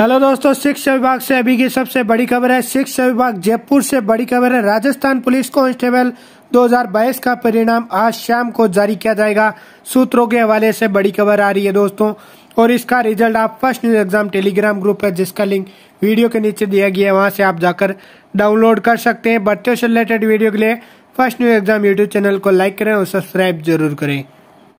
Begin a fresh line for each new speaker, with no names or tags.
hello दोस्तों शिक्षा विभाग से अभी की सबसे बड़ी खबर है शिक्षा विभाग जयपुर से बड़ी खबर है राजस्थान पुलिस कांस्टेबल 2022 का परिणाम आज शाम को जारी किया जाएगा सूत्रों के हवाले से बड़ी खबर आ रही है दोस्तों और इसका रिजल्ट आप first news exam Telegram group है जिसका लिंक वीडियो के नीचे दिया गया है वहां से आप जाकर डाउनलोड कर सकते हैं बच्चों से रिलेटेड वीडियो के लिए first news exam YouTube channel को लाइक करें और सब्सक्राइब जरूर करें